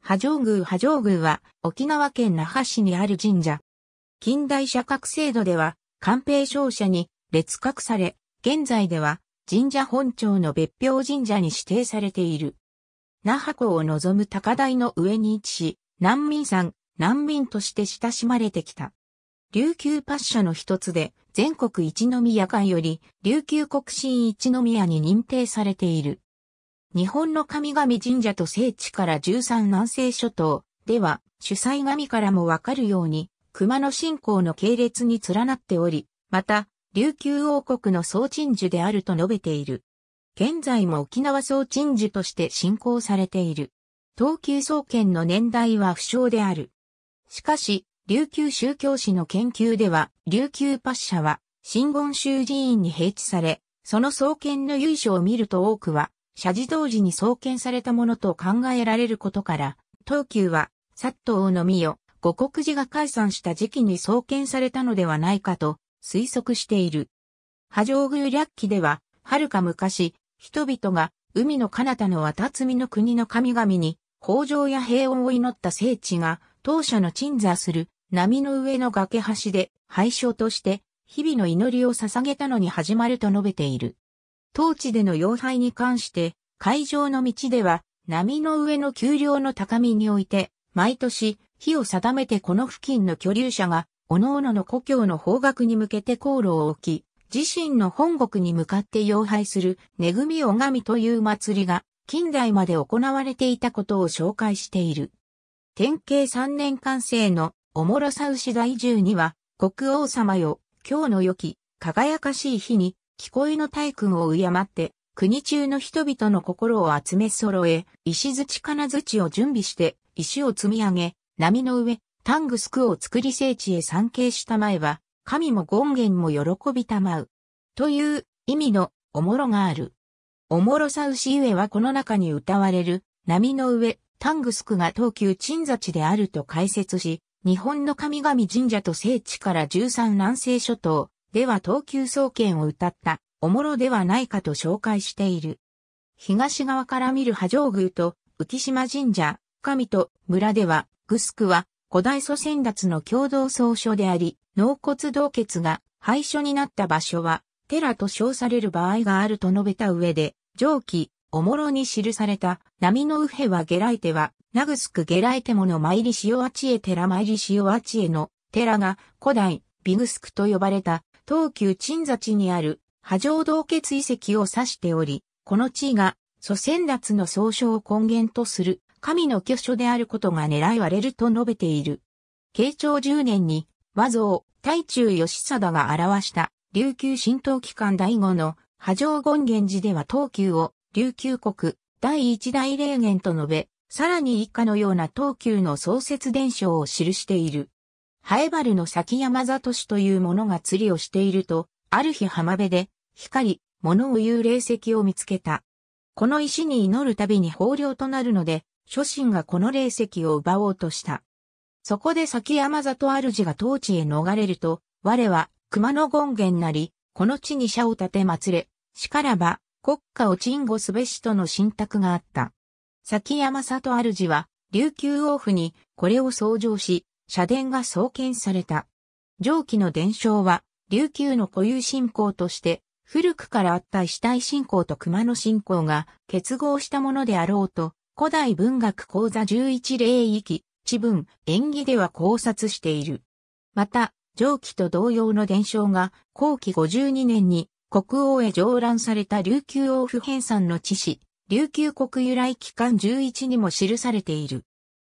波状宮波状宮は沖縄県那覇市にある神社。近代社格制度では、官兵商社に列格され、現在では神社本庁の別表神社に指定されている。那覇港を望む高台の上に位置し、難民さん、難民として親しまれてきた。琉球パッシャの一つで、全国一宮間より、琉球国神一宮に認定されている。日本の神々神社と聖地から13南西諸島では主催神からもわかるように熊野信仰の系列に連なっており、また琉球王国の総鎮守であると述べている。現在も沖縄総鎮守として信仰されている。東急総研の年代は不詳である。しかし、琉球宗教史の研究では、琉球パッシャは、新言宗寺院に平地され、その創建の由緒を見ると多くは、謝辞同時に創建されたものと考えられることから、東急は、佐藤のみよ、五国寺が解散した時期に創建されたのではないかと推測している。波状宮略記では、遥か昔、人々が海の彼方の渡積の国の神々に、豊穣や平穏を祈った聖地が、当社の鎮座する波の上の崖橋で、廃所として、日々の祈りを捧げたのに始まると述べている。当地での要配に関して、海上の道では、波の上の丘陵の高みにおいて、毎年、火を定めてこの付近の居留者が、各々の故郷の方角に向けて航路を置き、自身の本国に向かって要拝する、恵み拝みという祭りが、近代まで行われていたことを紹介している。典型三年間生の、おもろさ牛第1には、国王様よ、今日の良き、輝かしい日に、聞こえの大君を敬って、国中の人々の心を集め揃え、石槌金槌を準備して、石を積み上げ、波の上、タングスクを作り聖地へ参詣したまえは、神も権現も喜びたまう。という意味のおもろがある。おもろさ牛上はこの中に歌われる、波の上、タングスクが東急鎮座地であると解説し、日本の神々神社と聖地から13南西諸島、では東急総研を歌った、おもろではないかと紹介している。東側から見る波状宮と浮島神社、神と村では、グスクは古代祖先達の共同総所であり、納骨洞穴が廃所になった場所は、寺と称される場合があると述べた上で、上記、おもろに記された、波の右辺はゲライテは、ナグスクゲライテモの参り塩あちへ寺参り塩あちへの、寺が古代、ビグスクと呼ばれた東急鎮座地にある波状洞穴遺跡を指しており、この地位が祖先達の総称を根源とする神の居所であることが狙われると述べている。慶長10年に和造大中義貞が表した琉球神道機関第五の波状権現寺では東急を琉球国第一大霊源と述べ、さらに以下のような東急の創設伝承を記している。ハエバルの先山里氏という者が釣りをしていると、ある日浜辺で、光り、物を言う霊石を見つけた。この石に祈るたびに豊漁となるので、諸神がこの霊石を奪おうとした。そこで先山里主が当地へ逃れると、我は熊野権現なり、この地に社を建て祀れ、しからば国家を鎮護すべしとの信託があった。先山里主は琉球王府にこれを創上し、社殿が創建された。上記の伝承は、琉球の固有信仰として、古くからあった死体信仰と熊野信仰が結合したものであろうと、古代文学講座11例域、地文、演技では考察している。また、上記と同様の伝承が、後期52年に国王へ上覧された琉球王府編纂の知史、琉球国由来期間11にも記されている。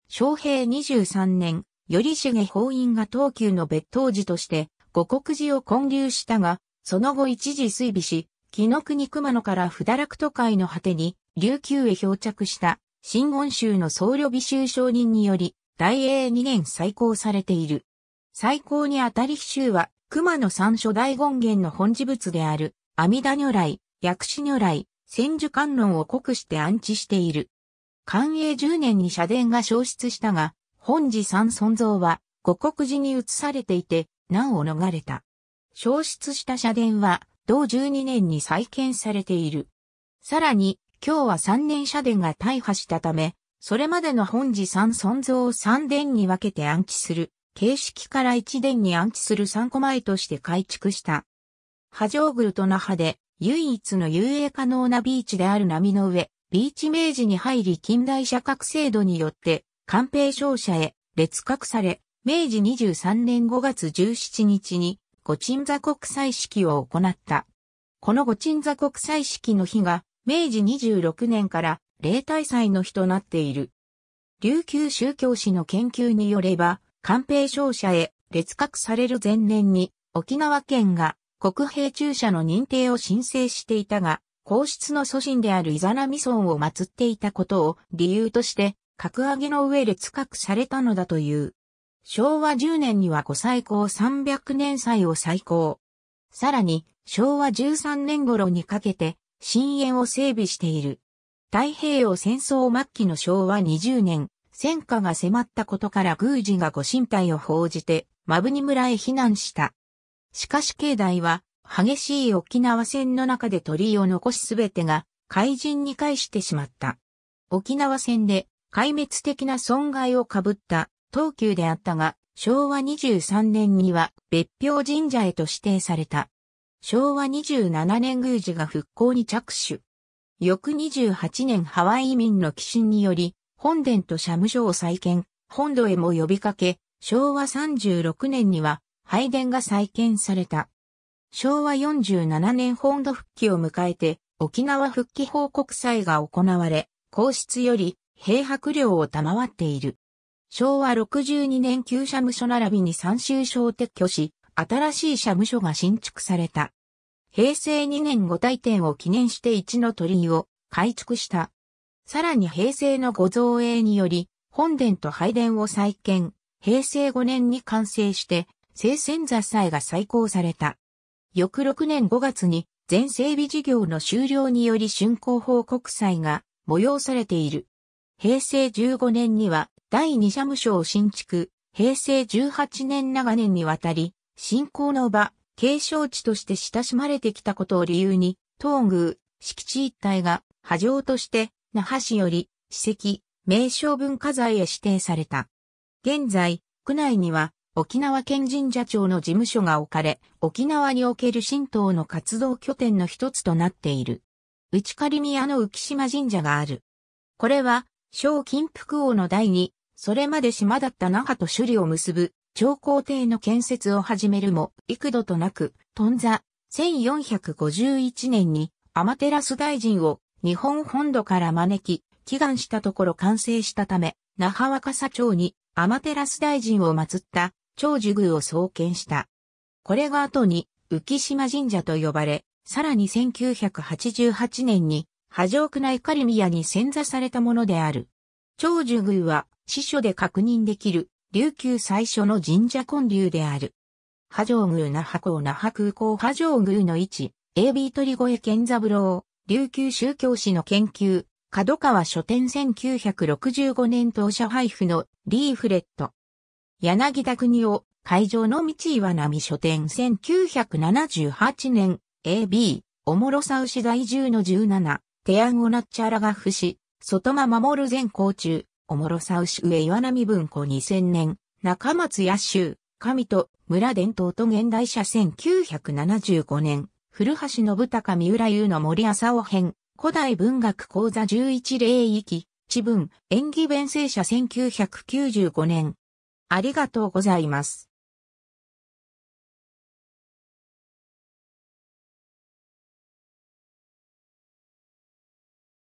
昭平23年、頼重法院が東急の別当寺として、五国寺を建立したが、その後一時水備し、紀伊国熊野から札楽都会の果てに、琉球へ漂着した、新言州の僧侶美衆承認により、大英2年再興されている。再興にあたり碑宗は、熊野三所大権現の本事物である、阿弥陀如来、薬師如来、千手観音をくして安置している。寛永10年に社殿が消失したが、本寺三尊像は、五国寺に移されていて、難を逃れた。消失した社殿は、同12年に再建されている。さらに、今日は三年社殿が大破したため、それまでの本寺三尊像を三殿に分けて安置する、形式から一殿に安置する三個前として改築した。波状宮と那覇で、唯一の遊泳可能なビーチである波の上、ビーチ明治に入り近代社格制度によって官兵商社へ列格され、明治23年5月17日に、御鎮座国際式を行った。この御鎮座国際式の日が、明治26年から例大祭の日となっている。琉球宗教史の研究によれば、官兵商社へ列格される前年に、沖縄県が国兵中社の認定を申請していたが、皇室の祖神であるイザナミソンを祀っていたことを理由として、格上げの上で近くされたのだという。昭和10年には5最高300年祭を最高。さらに、昭和13年頃にかけて、深淵を整備している。太平洋戦争末期の昭和20年、戦火が迫ったことから宮司がご神体を報じて、マブニ村へ避難した。しかし境内は、激しい沖縄戦の中で鳥居を残しすべてが、怪人に返してしまった。沖縄戦で壊滅的な損害をかぶった東急であったが、昭和23年には別表神社へと指定された。昭和27年宮司が復興に着手。翌28年ハワイ移民の寄進により、本殿と社務所を再建、本土へも呼びかけ、昭和36年には拝殿が再建された。昭和47年本土復帰を迎えて、沖縄復帰報告祭が行われ、皇室より兵白料を賜っている。昭和62年旧社務所並びに三州省を撤去し、新しい社務所が新築された。平成2年五大展を記念して一の鳥居を改築した。さらに平成のご造営により、本殿と拝殿を再建、平成5年に完成して、聖鮮座祭が再興された。翌6年5月に、全整備事業の終了により竣工報告祭が催されている。平成15年には第二社務所を新築、平成18年長年にわたり、信仰の場、継承地として親しまれてきたことを理由に、東宮、敷地一帯が、波状として、那覇市より、史跡、名称文化財へ指定された。現在、区内には、沖縄県神社庁の事務所が置かれ、沖縄における神道の活動拠点の一つとなっている。内狩宮の浮島神社がある。これは、小金福王の代に、それまで島だった那覇と首里を結ぶ、長皇帝の建設を始めるも、幾度となく、んざ、1451年に、天照大臣を日本本土から招き、祈願したところ完成したため、那覇若狭町に天照大臣を祀った長寿宮を創建した。これが後に浮島神社と呼ばれ、さらに1988年に波状区内カリミアに潜座されたものである。長寿宮は、司書で確認できる、琉球最初の神社建立である。波状宮那覇港那覇空港波状宮の位置、AB 鳥越健三郎、琉球宗教史の研究、角川書店1965年当社配布のリーフレット。柳田国を会場の道岩波書店1978年 AB おもろさ牛し在住の17テアンなナッチャラガフシ、外間守る前校中、おもろさうし上岩波文庫2000年、中松野州、神と村伝統と現代社1975年、古橋信孝三浦優の森朝尾編、古代文学講座11例域、地文、演技弁正社1995年。ありがとうございます。